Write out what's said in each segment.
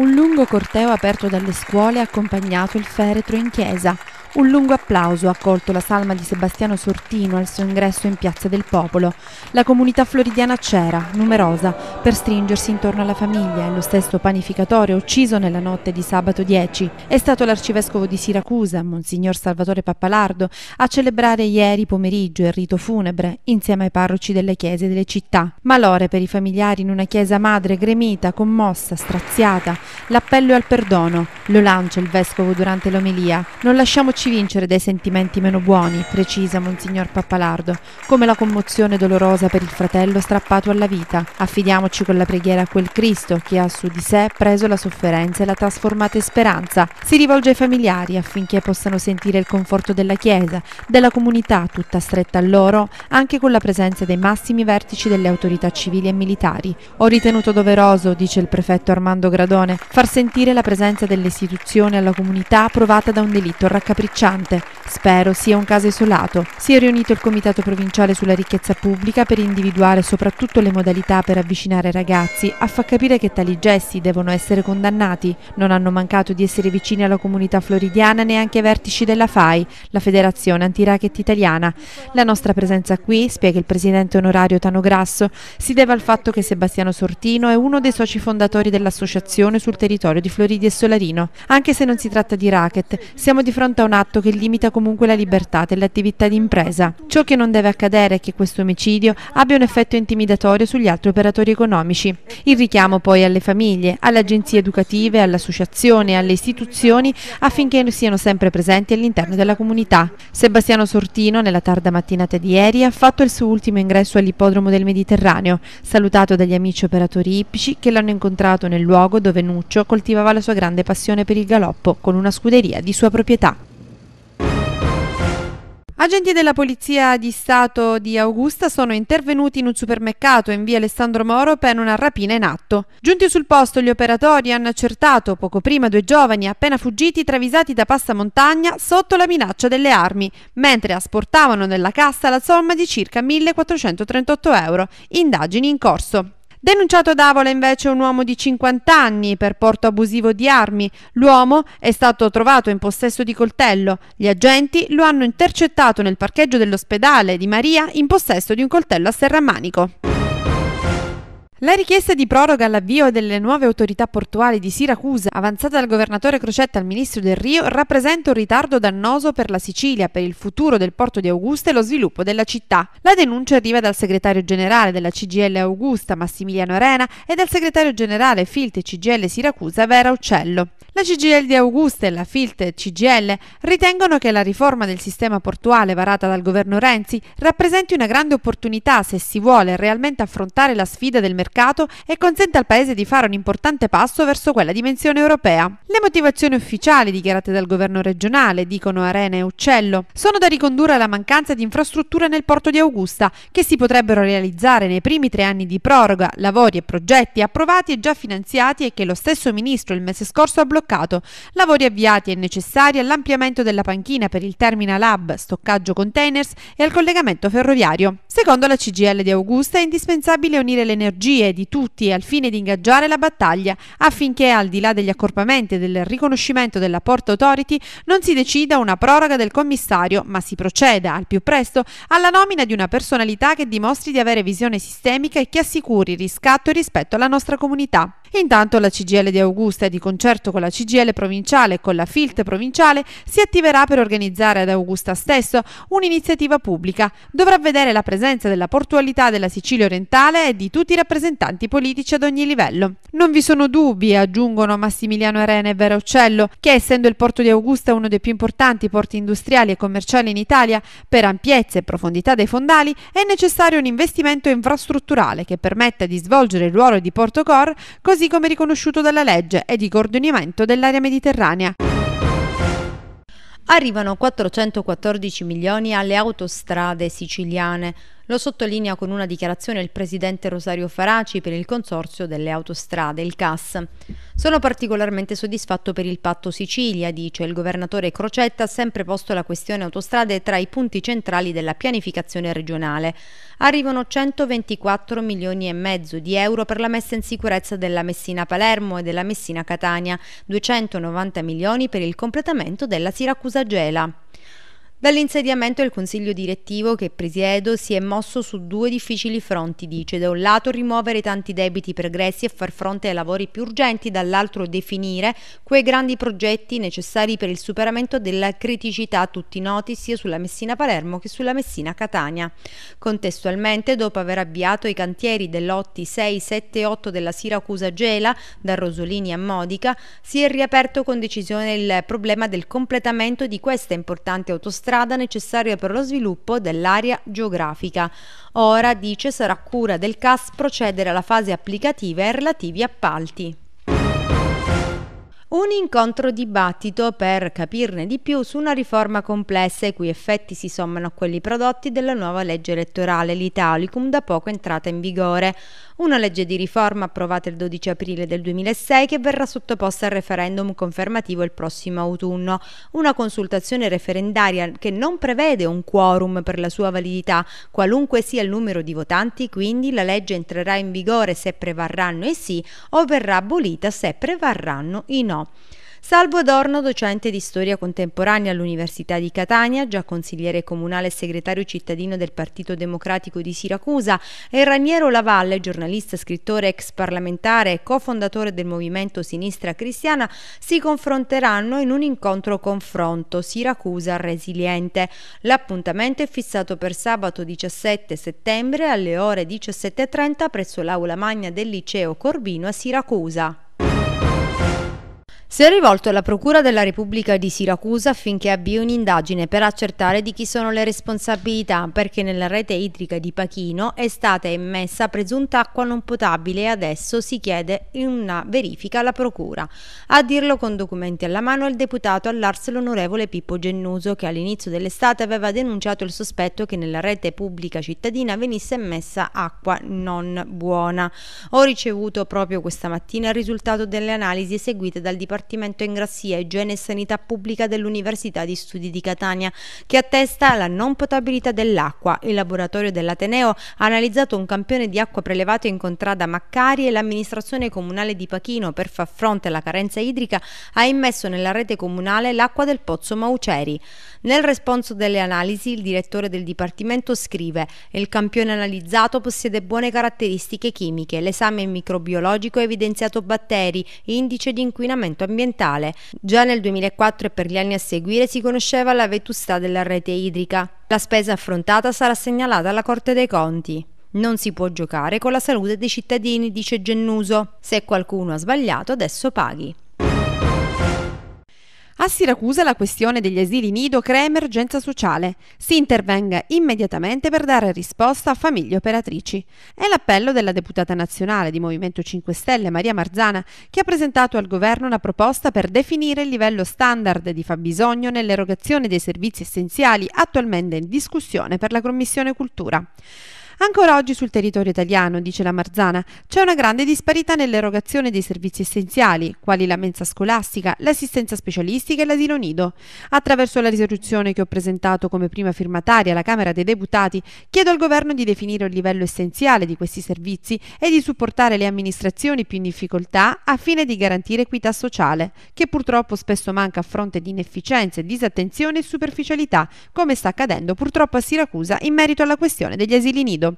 Un lungo corteo aperto dalle scuole ha accompagnato il feretro in chiesa, un lungo applauso ha accolto la salma di Sebastiano Sortino al suo ingresso in Piazza del Popolo. La comunità floridiana c'era, numerosa, per stringersi intorno alla famiglia e lo stesso panificatore ucciso nella notte di sabato 10. È stato l'arcivescovo di Siracusa, Monsignor Salvatore Pappalardo, a celebrare ieri pomeriggio il rito funebre insieme ai parroci delle chiese delle città. Malore per i familiari in una chiesa madre gremita, commossa, straziata. L'appello è al perdono. Lo lancia il vescovo durante l'omelia. Non lasciamoci farci vincere dai sentimenti meno buoni, precisa Monsignor Pappalardo, come la commozione dolorosa per il fratello strappato alla vita. Affidiamoci con la preghiera a quel Cristo che ha su di sé preso la sofferenza e la trasformata in speranza. Si rivolge ai familiari affinché possano sentire il conforto della Chiesa, della comunità tutta stretta a loro, anche con la presenza dei massimi vertici delle autorità civili e militari. Ho ritenuto doveroso, dice il prefetto Armando Gradone, far sentire la presenza dell'istituzione alla comunità provata da un delitto raccapricciante ricciante. Spero sia un caso isolato. Si è riunito il Comitato Provinciale sulla Ricchezza Pubblica per individuare soprattutto le modalità per avvicinare ragazzi a far capire che tali gesti devono essere condannati. Non hanno mancato di essere vicini alla comunità floridiana neanche ai vertici della FAI, la Federazione Antiracket Italiana. La nostra presenza qui, spiega il presidente onorario Tano Grasso, si deve al fatto che Sebastiano Sortino è uno dei soci fondatori dell'associazione sul territorio di Floridi e Solarino. Anche se non si tratta di racket, siamo di fronte a una atto che limita comunque la libertà dell'attività di impresa. Ciò che non deve accadere è che questo omicidio abbia un effetto intimidatorio sugli altri operatori economici. Il richiamo poi alle famiglie, alle agenzie educative, all'associazione, e alle istituzioni affinché siano sempre presenti all'interno della comunità. Sebastiano Sortino nella tarda mattinata di ieri ha fatto il suo ultimo ingresso all'ippodromo del Mediterraneo, salutato dagli amici operatori ippici che l'hanno incontrato nel luogo dove Nuccio coltivava la sua grande passione per il galoppo con una scuderia di sua proprietà. Agenti della Polizia di Stato di Augusta sono intervenuti in un supermercato in via Alessandro Moro per una rapina in atto. Giunti sul posto, gli operatori hanno accertato poco prima due giovani appena fuggiti travisati da passamontagna sotto la minaccia delle armi, mentre asportavano nella cassa la somma di circa 1.438 euro. Indagini in corso. Denunciato ad Avola invece un uomo di 50 anni per porto abusivo di armi. L'uomo è stato trovato in possesso di coltello. Gli agenti lo hanno intercettato nel parcheggio dell'ospedale di Maria in possesso di un coltello a serramanico. La richiesta di proroga all'avvio delle nuove autorità portuali di Siracusa, avanzata dal governatore Crocetta al ministro Del Rio, rappresenta un ritardo dannoso per la Sicilia, per il futuro del porto di Augusta e lo sviluppo della città. La denuncia arriva dal segretario generale della CGL Augusta, Massimiliano Arena, e dal segretario generale FILT CGL Siracusa, Vera Uccello. La CGL di Augusta e la Filt CGL ritengono che la riforma del sistema portuale varata dal governo Renzi rappresenti una grande opportunità se si vuole realmente affrontare la sfida del mercato mercato e consente al Paese di fare un importante passo verso quella dimensione europea. Le motivazioni ufficiali dichiarate dal governo regionale, dicono Arena e Uccello, sono da ricondurre alla mancanza di infrastrutture nel porto di Augusta, che si potrebbero realizzare nei primi tre anni di proroga, lavori e progetti approvati e già finanziati e che lo stesso ministro il mese scorso ha bloccato, lavori avviati e necessari all'ampliamento della panchina per il terminal hub, stoccaggio containers e al collegamento ferroviario. Secondo la CGL di Augusta è indispensabile unire le energie energie di tutti al fine di ingaggiare la battaglia affinché al di là degli accorpamenti e del riconoscimento della Port Authority non si decida una proroga del commissario ma si proceda al più presto alla nomina di una personalità che dimostri di avere visione sistemica e che assicuri riscatto e rispetto alla nostra comunità. Intanto la CGL di Augusta di concerto con la CGL provinciale e con la FILT provinciale si attiverà per organizzare ad Augusta stesso un'iniziativa pubblica. Dovrà vedere la presenza della portualità della Sicilia orientale e di tutti i rappresentanti rappresentanti politici ad ogni livello. Non vi sono dubbi, aggiungono Massimiliano Arena e Vera Uccello, che essendo il porto di Augusta uno dei più importanti porti industriali e commerciali in Italia, per ampiezza e profondità dei fondali è necessario un investimento infrastrutturale che permetta di svolgere il ruolo di porto core così come riconosciuto dalla legge e di coordinamento dell'area mediterranea arrivano 414 milioni alle autostrade siciliane, lo sottolinea con una dichiarazione il presidente Rosario Faraci per il Consorzio delle Autostrade, il CAS. Sono particolarmente soddisfatto per il patto Sicilia, dice il governatore Crocetta, ha sempre posto la questione autostrade tra i punti centrali della pianificazione regionale. Arrivano 124 milioni e mezzo di euro per la messa in sicurezza della Messina-Palermo e della Messina-Catania, 290 milioni per il completamento della Siracusa-Gela. Dall'insediamento il Consiglio direttivo che presiedo si è mosso su due difficili fronti, dice. Da un lato rimuovere tanti debiti pregressi e far fronte ai lavori più urgenti, dall'altro definire quei grandi progetti necessari per il superamento della criticità tutti noti sia sulla Messina-Palermo che sulla Messina-Catania. Contestualmente, dopo aver avviato i cantieri dell'otti lotti 6, 7 e 8 della Siracusa-Gela, da Rosolini a Modica, si è riaperto con decisione il problema del completamento di questa importante autostrada strada necessaria per lo sviluppo dell'area geografica. Ora, dice, sarà cura del CAS procedere alla fase applicativa e relativi appalti. Un incontro dibattito per capirne di più su una riforma complessa i cui effetti si sommano a quelli prodotti della nuova legge elettorale, l'Italicum, da poco entrata in vigore. Una legge di riforma approvata il 12 aprile del 2006 che verrà sottoposta al referendum confermativo il prossimo autunno. Una consultazione referendaria che non prevede un quorum per la sua validità, qualunque sia il numero di votanti, quindi la legge entrerà in vigore se prevarranno i sì o verrà abolita se prevarranno i no. Salvo Adorno, docente di storia contemporanea all'Università di Catania, già consigliere comunale e segretario cittadino del Partito Democratico di Siracusa, e Raniero Lavalle, giornalista, scrittore, ex parlamentare e cofondatore del movimento Sinistra Cristiana, si confronteranno in un incontro confronto Siracusa Resiliente. L'appuntamento è fissato per sabato 17 settembre alle ore 17.30 presso l'aula magna del liceo Corbino a Siracusa. Si è rivolto alla Procura della Repubblica di Siracusa affinché avvii un'indagine per accertare di chi sono le responsabilità perché nella rete idrica di Pachino è stata immessa presunta acqua non potabile e adesso si chiede una verifica alla Procura. A dirlo con documenti alla mano il deputato all'Ars l'onorevole Pippo Gennuso che all'inizio dell'estate aveva denunciato il sospetto che nella rete pubblica cittadina venisse immessa acqua non buona. Ho ricevuto proprio questa mattina il risultato delle analisi eseguite dal Dipartimento Dipartimento Ingrassia, Igiene e Sanità Pubblica dell'Università di Studi di Catania, che attesta la non potabilità dell'acqua. Il laboratorio dell'Ateneo ha analizzato un campione di acqua prelevato in contrada Maccari e l'amministrazione comunale di Pachino per far fronte alla carenza idrica ha immesso nella rete comunale l'acqua del pozzo Mauceri. Nel responso delle analisi il direttore del Dipartimento scrive il campione analizzato possiede buone caratteristiche chimiche, l'esame microbiologico ha evidenziato batteri, indice di inquinamento ambientale. Già nel 2004 e per gli anni a seguire si conosceva la vetustà della rete idrica. La spesa affrontata sarà segnalata alla Corte dei Conti. Non si può giocare con la salute dei cittadini, dice Gennuso. Se qualcuno ha sbagliato, adesso paghi. A Siracusa la questione degli asili nido crea emergenza sociale. Si intervenga immediatamente per dare risposta a famiglie operatrici. È l'appello della deputata nazionale di Movimento 5 Stelle Maria Marzana che ha presentato al governo una proposta per definire il livello standard di fabbisogno nell'erogazione dei servizi essenziali attualmente in discussione per la Commissione Cultura. Ancora oggi sul territorio italiano, dice la Marzana, c'è una grande disparità nell'erogazione dei servizi essenziali, quali la mensa scolastica, l'assistenza specialistica e l'asilo nido. Attraverso la risoluzione che ho presentato come prima firmataria alla Camera dei Deputati, chiedo al Governo di definire il livello essenziale di questi servizi e di supportare le amministrazioni più in difficoltà a fine di garantire equità sociale, che purtroppo spesso manca a fronte di inefficienze, disattenzione e superficialità, come sta accadendo purtroppo a Siracusa in merito alla questione degli asili nido.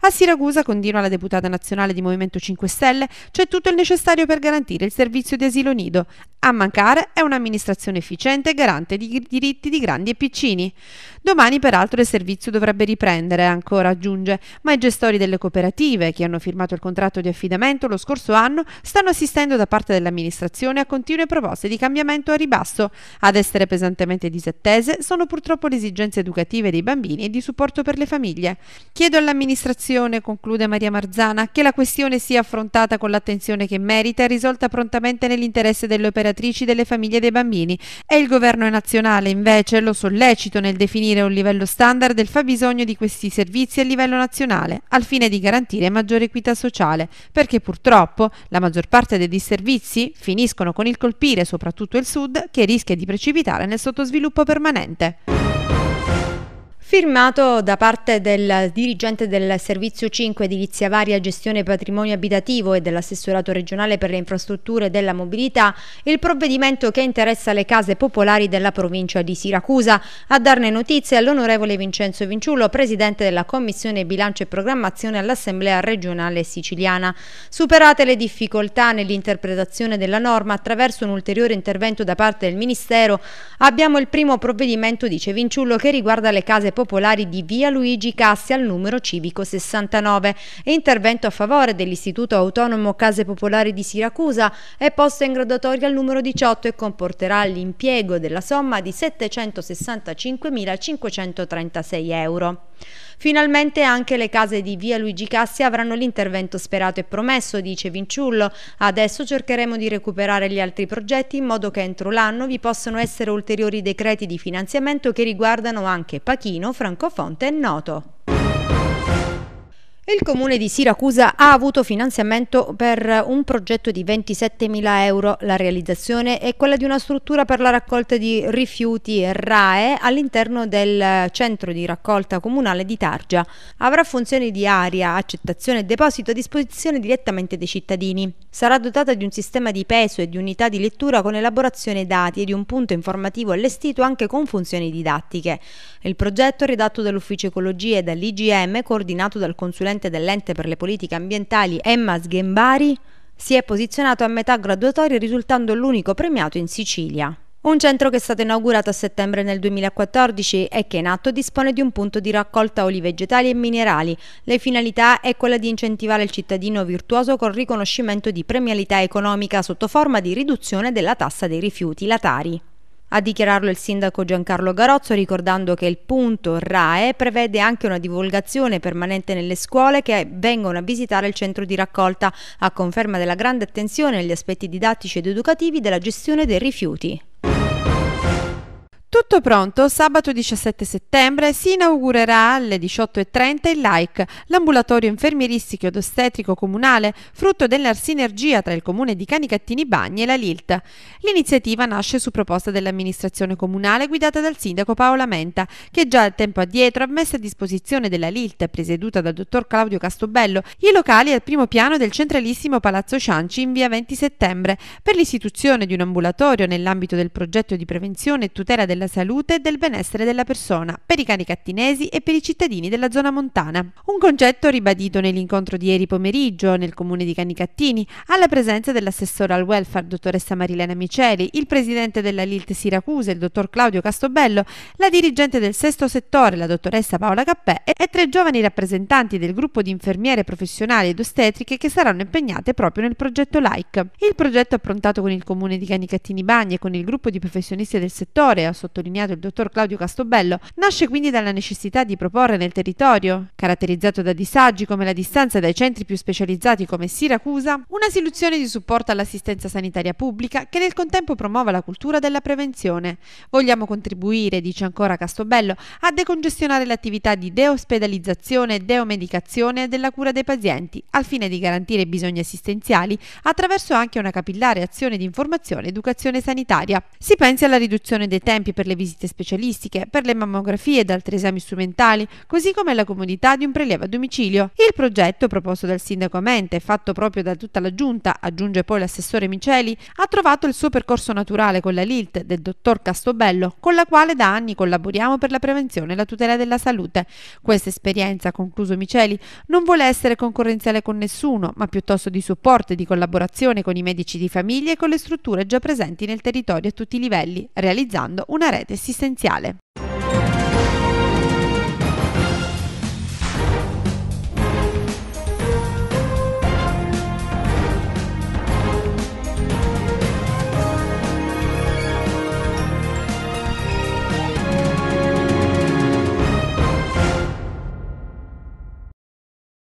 A Siracusa, continua la deputata nazionale di Movimento 5 Stelle, c'è tutto il necessario per garantire il servizio di asilo nido. A mancare è un'amministrazione efficiente e garante di diritti di grandi e piccini. Domani, peraltro, il servizio dovrebbe riprendere, ancora aggiunge, ma i gestori delle cooperative, che hanno firmato il contratto di affidamento lo scorso anno, stanno assistendo da parte dell'amministrazione a continue proposte di cambiamento a ribasso. Ad essere pesantemente disattese sono purtroppo le esigenze educative dei bambini e di supporto per le famiglie. Chiedo alla all'amministrazione, conclude Maria Marzana, che la questione sia affrontata con l'attenzione che merita e risolta prontamente nell'interesse delle operatrici, delle famiglie e dei bambini. E il governo nazionale, invece, lo sollecito nel definire un livello standard del fabbisogno di questi servizi a livello nazionale, al fine di garantire maggiore equità sociale, perché purtroppo la maggior parte dei disservizi finiscono con il colpire soprattutto il sud, che rischia di precipitare nel sottosviluppo permanente firmato da parte del dirigente del Servizio 5 Edilizia Varia Gestione Patrimonio Abitativo e dell'assessorato regionale per le infrastrutture e della mobilità il provvedimento che interessa le case popolari della provincia di Siracusa. A darne notizie all'onorevole Vincenzo Vinciullo, presidente della Commissione Bilancio e Programmazione all'Assemblea regionale siciliana. Superate le difficoltà nell'interpretazione della norma attraverso un ulteriore intervento da parte del Ministero, abbiamo il primo provvedimento, dice Vinciullo, che riguarda le case popolari popolari di via Luigi Cassi al numero civico 69 e intervento a favore dell'Istituto Autonomo Case Popolari di Siracusa è posto in graduatoria al numero 18 e comporterà l'impiego della somma di 765.536 euro. Finalmente anche le case di via Luigi Cassi avranno l'intervento sperato e promesso, dice Vinciullo. Adesso cercheremo di recuperare gli altri progetti in modo che entro l'anno vi possano essere ulteriori decreti di finanziamento che riguardano anche Pachino, Francofonte e Noto. Il comune di Siracusa ha avuto finanziamento per un progetto di 27.000 euro. La realizzazione è quella di una struttura per la raccolta di rifiuti RAE all'interno del centro di raccolta comunale di Targia. Avrà funzioni di aria, accettazione e deposito a disposizione direttamente dei cittadini. Sarà dotata di un sistema di peso e di unità di lettura con elaborazione dati e di un punto informativo allestito anche con funzioni didattiche. Il progetto, redatto dall'Ufficio Ecologia e dall'IGM, coordinato dal consulente dell'ente per le politiche ambientali Emma Sghembari, si è posizionato a metà graduatoria risultando l'unico premiato in Sicilia. Un centro che è stato inaugurato a settembre del 2014 e che in atto dispone di un punto di raccolta oli vegetali e minerali. Le finalità è quella di incentivare il cittadino virtuoso col riconoscimento di premialità economica sotto forma di riduzione della tassa dei rifiuti, la Tari. A dichiararlo il sindaco Giancarlo Garozzo ricordando che il punto RAE prevede anche una divulgazione permanente nelle scuole che vengono a visitare il centro di raccolta, a conferma della grande attenzione agli aspetti didattici ed educativi della gestione dei rifiuti. Tutto pronto, sabato 17 settembre si inaugurerà alle 18.30 il LAIC, l'ambulatorio infermieristico ed ostetrico comunale, frutto della sinergia tra il comune di Canicattini Bagni e la LILT. L'iniziativa nasce su proposta dell'amministrazione comunale guidata dal sindaco Paola Menta, che già tempo addietro ha messo a disposizione della LILT, presieduta dal dottor Claudio Castobello, i locali al primo piano del centralissimo Palazzo Cianci in via 20 settembre, per l'istituzione di un ambulatorio nell'ambito del progetto di prevenzione e tutela della della salute e del benessere della persona per i cani cattinesi e per i cittadini della zona montana. Un concetto ribadito nell'incontro di ieri pomeriggio nel comune di Canicattini alla presenza dell'assessora al welfare dottoressa Marilena Miceli, il presidente della LILT Siracusa il dottor Claudio Castobello, la dirigente del sesto settore la dottoressa Paola Cappè e tre giovani rappresentanti del gruppo di infermiere professionali ed ostetriche che saranno impegnate proprio nel progetto LIKE. Il progetto approntato con il comune di Canicattini Bagni e con il gruppo di professionisti del settore a sottoporre sottolineato il dottor Claudio Castobello, nasce quindi dalla necessità di proporre nel territorio, caratterizzato da disagi come la distanza dai centri più specializzati come Siracusa, una soluzione di supporto all'assistenza sanitaria pubblica che nel contempo promuova la cultura della prevenzione. Vogliamo contribuire, dice ancora Castobello, a decongestionare l'attività di deospedalizzazione e deomedicazione della cura dei pazienti, al fine di garantire i bisogni assistenziali attraverso anche una capillare azione di informazione ed educazione sanitaria. Si pensi alla riduzione dei tempi per le visite specialistiche, per le mammografie ed altri esami strumentali, così come la comodità di un prelievo a domicilio. Il progetto proposto dal sindaco Mente e fatto proprio da tutta la giunta, aggiunge poi l'assessore Miceli, ha trovato il suo percorso naturale con la LILT del dottor Castobello, con la quale da anni collaboriamo per la prevenzione e la tutela della salute. Questa esperienza, concluso Miceli, non vuole essere concorrenziale con nessuno, ma piuttosto di supporto e di collaborazione con i medici di famiglia e con le strutture già presenti nel territorio a tutti i livelli, realizzando una rete assistenziale.